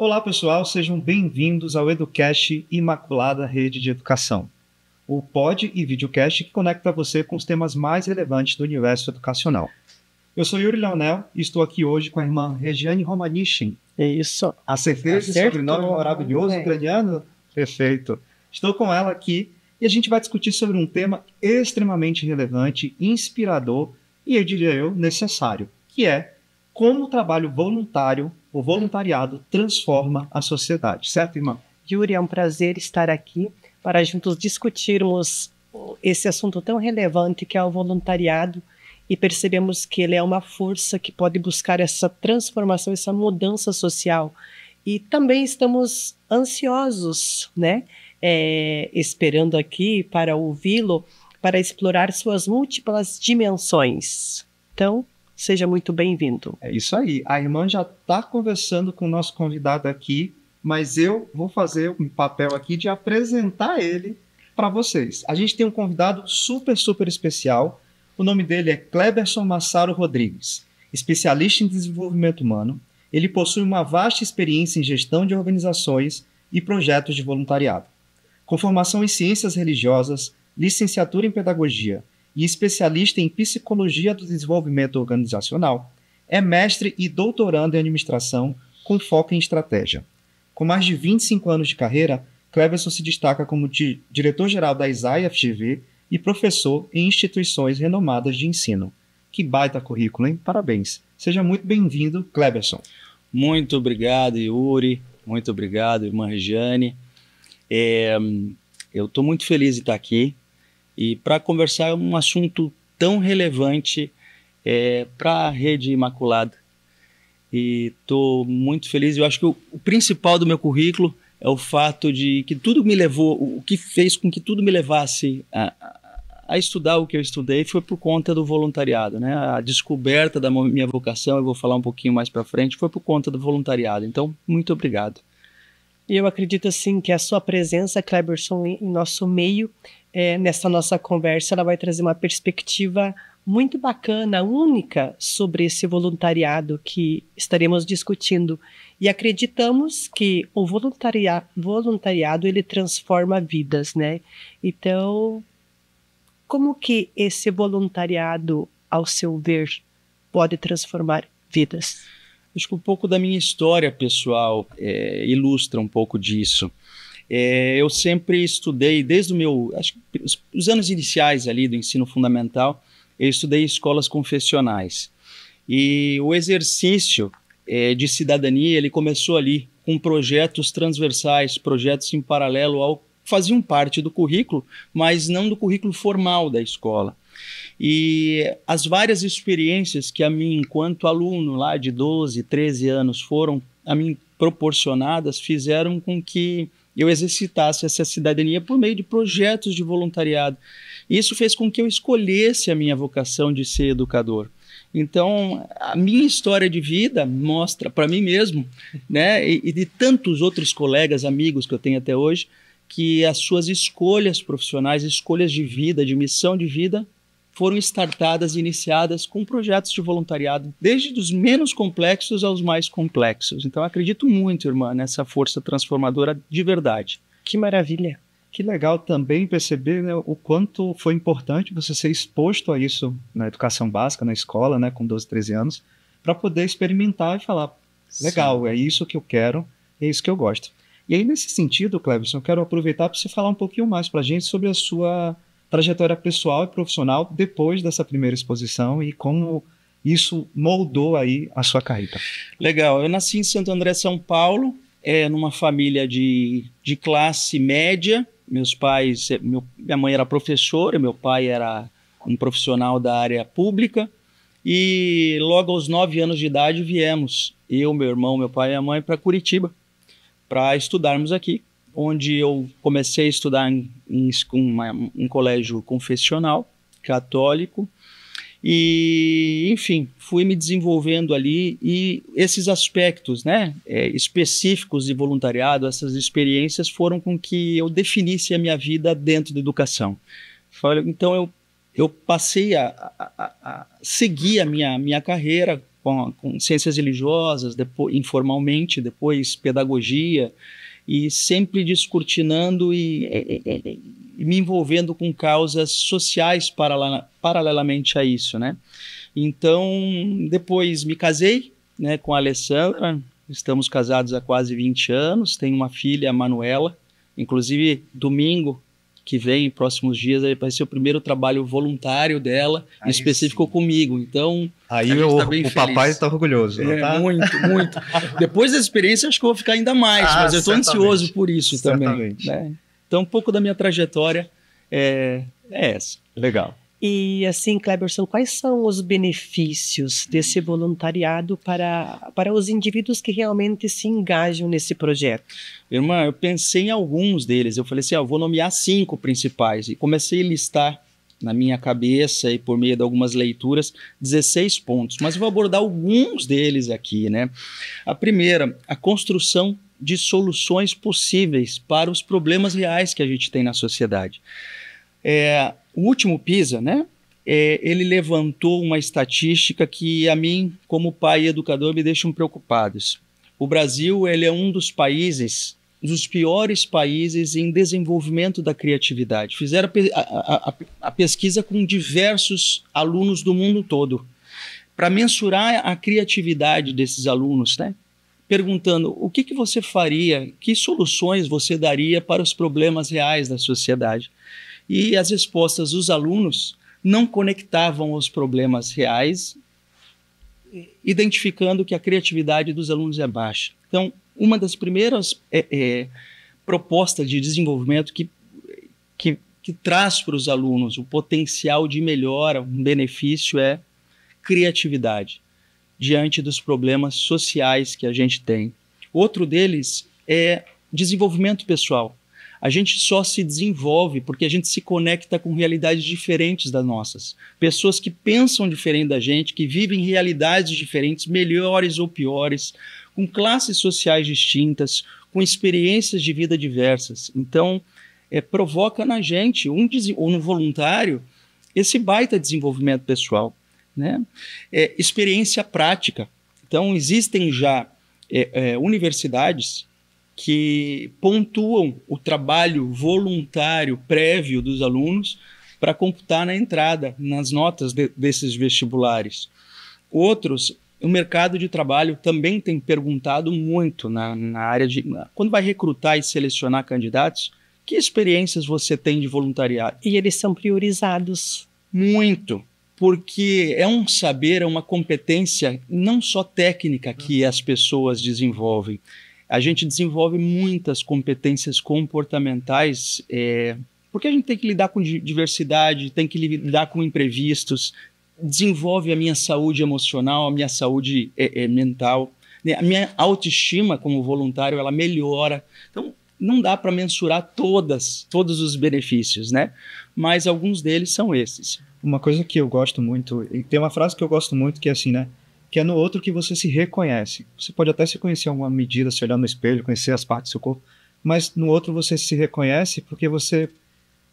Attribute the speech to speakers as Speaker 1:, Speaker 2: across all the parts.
Speaker 1: Olá, pessoal, sejam bem-vindos ao Educast Imaculada Rede de Educação, o pod e videocast que conecta você com os temas mais relevantes do universo educacional. Eu sou Yuri Leonel e estou aqui hoje com a irmã Regiane Romanichin. É isso. Acertei esse sobrenome maravilhoso é. ucraniano? Perfeito. Estou com ela aqui e a gente vai discutir sobre um tema extremamente relevante, inspirador e, eu diria eu, necessário, que é
Speaker 2: como o trabalho voluntário o voluntariado transforma a sociedade, certo, irmã? Yuri, é um prazer estar aqui para juntos discutirmos esse assunto tão relevante que é o voluntariado e percebemos que ele é uma força que pode buscar essa transformação, essa mudança social. E também estamos ansiosos, né? É, esperando aqui para ouvi-lo, para explorar suas múltiplas dimensões. Então, Seja muito bem-vindo. É isso aí. A irmã já está conversando com o nosso convidado aqui, mas eu vou
Speaker 1: fazer um papel aqui de apresentar ele para vocês. A gente tem um convidado super, super especial. O nome dele é Cleberson Massaro Rodrigues, especialista em desenvolvimento humano. Ele possui uma vasta experiência em gestão de organizações e projetos de voluntariado. Com formação em ciências religiosas, licenciatura em pedagogia, e especialista em psicologia do desenvolvimento organizacional, é mestre e doutorando em administração com foco em estratégia. Com mais de 25 anos de carreira, Cleverson se destaca como di diretor-geral da ISAI FGV e professor em instituições renomadas de ensino. Que baita currículo, hein? Parabéns. Seja muito bem-vindo, Cleverson. Muito obrigado, Yuri. Muito obrigado, irmã
Speaker 3: Regiane. É, eu estou muito feliz de estar aqui e para conversar é um assunto tão relevante é, para a rede Imaculada. E estou muito feliz. Eu acho que o, o, principal do meu currículo é o fato de que tudo me levou, o que fez com que tudo me levasse a, a estudar o que eu estudei foi por conta do voluntariado, né? A descoberta da minha vocação, eu vou falar um pouquinho mais para frente, foi por conta do voluntariado. Então, muito obrigado.
Speaker 2: E eu acredito, assim, que a sua presença, Kleberson, em nosso meio, é, nessa nossa conversa, ela vai trazer uma perspectiva muito bacana, única, sobre esse voluntariado que estaremos discutindo. E acreditamos que o voluntaria, voluntariado, ele transforma vidas, né? Então, como que esse voluntariado, ao seu ver, pode transformar vidas?
Speaker 3: Acho que um pouco da minha história pessoal é, ilustra um pouco disso. É, eu sempre estudei, desde o meu, acho que os anos iniciais ali do ensino fundamental, eu estudei escolas confessionais. E o exercício é, de cidadania, ele começou ali com projetos transversais, projetos em paralelo ao faziam parte do currículo, mas não do currículo formal da escola. E as várias experiências que a mim, enquanto aluno lá de 12, 13 anos, foram a mim proporcionadas, fizeram com que eu exercitasse essa cidadania por meio de projetos de voluntariado. Isso fez com que eu escolhesse a minha vocação de ser educador. Então, a minha história de vida mostra para mim mesmo, né, e, e de tantos outros colegas, amigos que eu tenho até hoje, que as suas escolhas profissionais, escolhas de vida, de missão de vida, foram startadas e iniciadas com projetos de voluntariado, desde os menos complexos aos mais complexos. Então, acredito muito, irmã, nessa força transformadora de
Speaker 1: verdade. Que maravilha! Que legal também perceber né, o quanto foi importante você ser exposto a isso na educação básica, na escola, né, com 12, 13 anos, para poder experimentar e falar: legal, Sim. é isso que eu quero, é isso que eu gosto. E aí, nesse sentido, Cleverson, eu quero aproveitar para você falar um pouquinho mais para a gente sobre a sua trajetória pessoal e profissional depois dessa primeira exposição e como isso moldou aí a sua carreira.
Speaker 3: Legal. Eu nasci em Santo André, São Paulo, é, numa família de, de classe média. Meus pais, é, meu, minha mãe era professora, meu pai era um profissional da área pública. E logo aos nove anos de idade viemos, eu, meu irmão, meu pai e minha mãe, para Curitiba, para estudarmos aqui onde eu comecei a estudar em, em, colégio confessional, católico, e enfim, fui me desenvolvendo ali e esses aspectos né, é, específicos de voluntariado, essas experiências foram com que eu definisse a minha vida dentro da educação. Então eu, eu passei a, a, a, a seguir a minha, minha carreira com, com ciências religiosas, depois, informalmente, depois pedagogia, e sempre descortinando e, e, e, me envolvendo com causas sociais paralela, paralelamente a isso, né? Então, depois me casei né, com a Alessandra, estamos casados há quase 20 anos, tenho uma filha, a Manuela, inclusive domingo que vem, próximos dias, vai ser o primeiro trabalho voluntário dela, aí em específico sim. comigo. Então, aí o, tá o papai está orgulhoso. É, tá? Muito, muito. Depois da experiência, acho que eu vou ficar ainda mais, ah, mas eu estou ansioso por isso certamente. também. Né? Então, um pouco da minha trajetória é, é essa. Legal.
Speaker 2: E assim, Cleberson, quais são os benefícios desse voluntariado para, para os indivíduos que realmente se engajam nesse projeto? Irmã, eu
Speaker 3: pensei em alguns deles. Eu falei assim, ah, vou nomear cinco principais. E comecei a listar na minha cabeça e por meio de algumas leituras 16 pontos, mas vou abordar alguns deles aqui, né? A primeira, a construção de soluções possíveis para os problemas reais que a gente tem na sociedade. É, o último PISA, né? É, ele levantou uma estatística que a mim, como pai e educador, me deixam preocupados. O Brasil ele é um dos países, dos piores países em desenvolvimento da criatividade. Fizeram a, a, a, pesquisa com diversos alunos do mundo todo para mensurar a criatividade desses alunos, né? perguntando o que, que você faria, que soluções você daria para os problemas reais da sociedade e as respostas dos alunos não conectavam aos problemas reais, identificando que a criatividade dos alunos é baixa. Então, uma das primeiras é, é, propostas de desenvolvimento que, que, que traz para os alunos o potencial de melhora, um benefício, é criatividade diante dos problemas sociais que a gente tem. Outro deles é desenvolvimento pessoal a gente só se desenvolve porque a gente se conecta com realidades diferentes das nossas. Pessoas que pensam diferente da gente, que vivem realidades diferentes, melhores ou piores, com classes sociais distintas, com experiências de vida diversas. Então, é, provoca na gente, um ou no voluntário, esse baita desenvolvimento pessoal. Né? É, experiência prática. Então, existem já é, é universidades que pontuam o trabalho voluntário prévio dos alunos para computar na entrada, nas notas de, desses vestibulares. Outros, o mercado de trabalho também tem perguntado muito na, na área de. Quando vai recrutar e selecionar candidatos, que experiências você tem de voluntariado? E eles são priorizados. Muito, porque é um saber, é uma competência não só técnica que as pessoas desenvolvem, a gente desenvolve muitas competências comportamentais, é, porque a gente tem que lidar com diversidade, tem que lidar com imprevistos, desenvolve a minha saúde emocional, a minha saúde é, é, mental, né? a minha autoestima como voluntário ela melhora. Então não dá para mensurar todas, todos os benefícios, né? Mas alguns deles são esses.
Speaker 1: Uma coisa que eu gosto muito, e tem uma frase que eu gosto muito que é assim, né? que é no outro que você se reconhece. Você pode até se conhecer em alguma medida, se olhar no espelho, conhecer as partes do seu corpo, mas no outro você se reconhece porque você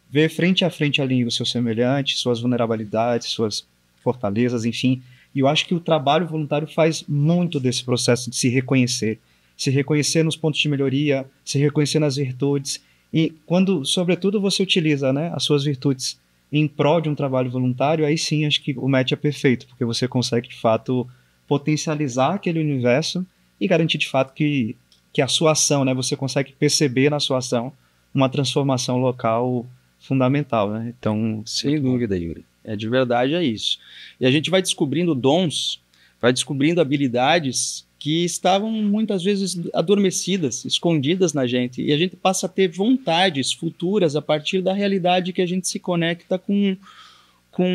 Speaker 1: vê frente a frente ali o seu semelhante, suas vulnerabilidades, suas fortalezas, enfim. E eu acho que o trabalho voluntário faz muito desse processo de se reconhecer, se reconhecer nos pontos de melhoria, se reconhecer nas virtudes. E quando, sobretudo, você utiliza né, as suas virtudes em prol de um trabalho voluntário, aí sim acho que o match é perfeito, porque você consegue, de fato, potencializar aquele universo e garantir de fato que, que a sua ação, né, você consegue perceber na sua ação uma transformação local fundamental, né? Então, sem dúvida,
Speaker 3: Yuri. É de verdade é isso. E a gente vai descobrindo dons, vai descobrindo habilidades que estavam muitas vezes adormecidas, escondidas na gente, e a gente passa a ter vontades futuras a partir da realidade que a gente se conecta com com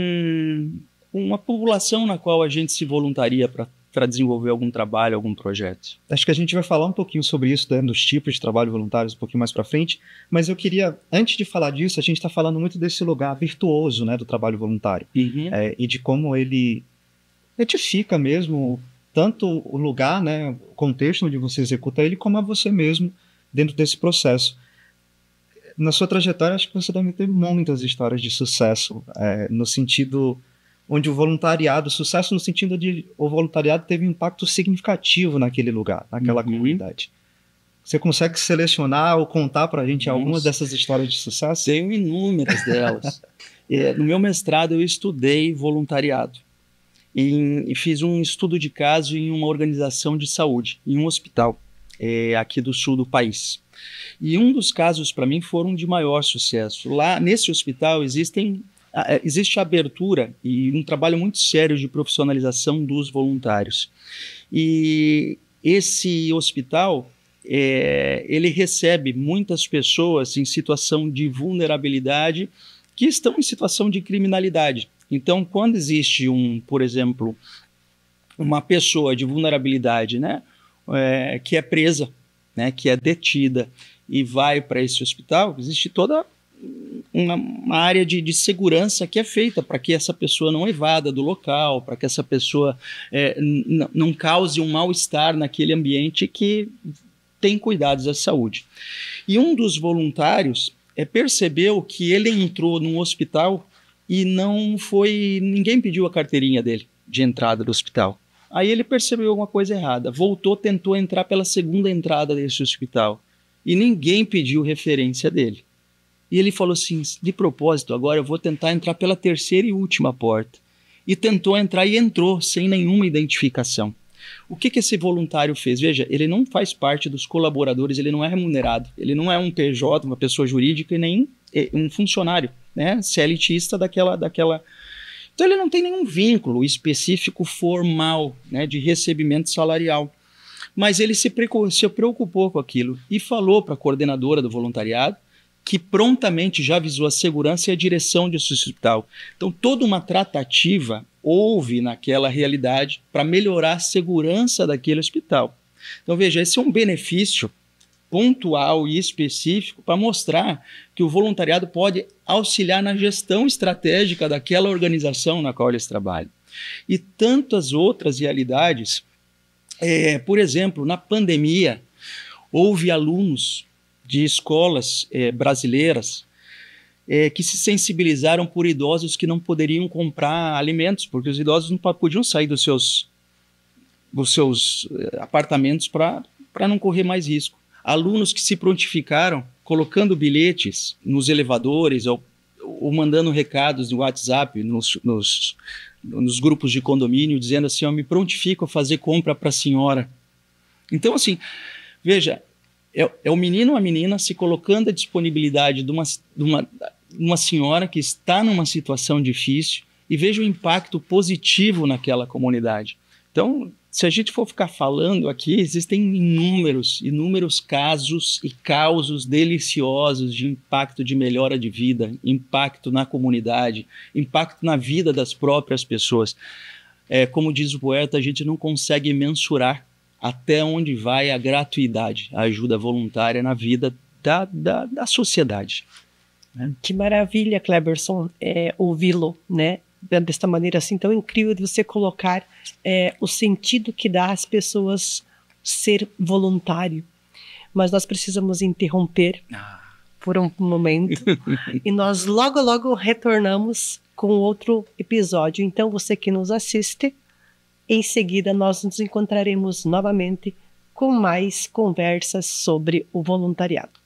Speaker 3: uma população na qual a gente se voluntaria para para desenvolver
Speaker 1: algum trabalho, algum projeto. Acho que a gente vai falar um pouquinho sobre isso, né, dos tipos de trabalho voluntários, um pouquinho mais para frente, mas eu queria, antes de falar disso, a gente está falando muito desse lugar virtuoso né, do trabalho voluntário uhum. é, e de como ele edifica mesmo tanto o lugar, né, o contexto onde você executa ele, como a você mesmo dentro desse processo. Na sua trajetória, acho que você deve ter muitas histórias de sucesso, é, no sentido onde o voluntariado, sucesso no sentido de o voluntariado teve um impacto significativo naquele lugar, naquela uhum. comunidade. Você consegue selecionar ou contar para a gente Nossa. algumas dessas histórias de sucesso? Tenho inúmeras delas. é, no meu mestrado
Speaker 3: eu estudei voluntariado e, e, fiz um estudo de caso em uma organização de saúde, em um hospital é, aqui do sul do país. E um dos casos para mim foram de maior sucesso. Lá nesse hospital existem ah, é, existe abertura e um trabalho muito sério de profissionalização dos voluntários. E esse hospital é, ele recebe muitas pessoas em situação de vulnerabilidade que estão em situação de criminalidade. Então, quando existe um, por exemplo, uma pessoa de vulnerabilidade, né, é, que é presa, né, que é detida e vai para esse hospital, existe toda uma, uma área de, de, segurança que é feita para que essa pessoa não evada do local, para que essa pessoa é, não cause um mal-estar naquele ambiente que tem cuidados à saúde. E um dos voluntários é, percebeu que ele entrou num hospital e não foi. ninguém pediu a carteirinha dele de entrada do hospital. Aí ele percebeu alguma coisa errada, voltou, tentou entrar pela segunda entrada desse hospital e ninguém pediu referência dele. E ele falou assim: de propósito, agora eu vou tentar entrar pela terceira e última porta. E tentou entrar e entrou, sem nenhuma identificação. O que, que esse voluntário fez? Veja, ele não faz parte dos colaboradores, ele não é remunerado, ele não é um PJ, uma pessoa jurídica e nem um funcionário, né? Celitista daquela, daquela. Então ele não tem nenhum vínculo específico formal né, de recebimento salarial. Mas ele se, se preocupou com aquilo e falou para a coordenadora do voluntariado que prontamente já avisou a segurança e a direção desse hospital. Então, toda uma tratativa houve naquela realidade para melhorar a segurança daquele hospital. Então, veja, esse é um benefício pontual e específico para mostrar que o voluntariado pode auxiliar na gestão estratégica daquela organização na qual eles trabalham. E tantas outras realidades, é, por exemplo, na pandemia, houve alunos de escolas é, brasileiras é, que se sensibilizaram por idosos que não poderiam comprar alimentos, porque os idosos não podiam sair dos seus, dos seus eh, apartamentos para não correr mais risco. Alunos que se prontificaram colocando bilhetes nos elevadores ou, ou mandando recados no WhatsApp, nos, nos, nos grupos de condomínio, dizendo assim: Eu me prontifico a fazer compra para a senhora. Então, assim, veja, é, é o menino ou a menina se colocando à disponibilidade de uma, de uma, uma senhora que está numa situação difícil e veja o impacto positivo naquela comunidade. Então, se a gente for ficar falando aqui, existem inúmeros, inúmeros casos e causos deliciosos de impacto de melhora de vida, impacto na comunidade, impacto na vida das próprias pessoas. É, como diz o poeta, a gente não consegue mensurar até onde vai a gratuidade, a ajuda voluntária na vida da,
Speaker 2: da, da sociedade. Né? Que maravilha, Cleberson, é, ouvi-lo, né? Desta maneira assim tão incrível de você colocar é, o sentido que dá às pessoas ser voluntário. Mas nós precisamos interromper ah. por um momento e nós logo, logo retornamos com outro episódio. Então, você que nos assiste, em seguida, nós nos encontraremos novamente com mais conversas sobre o voluntariado.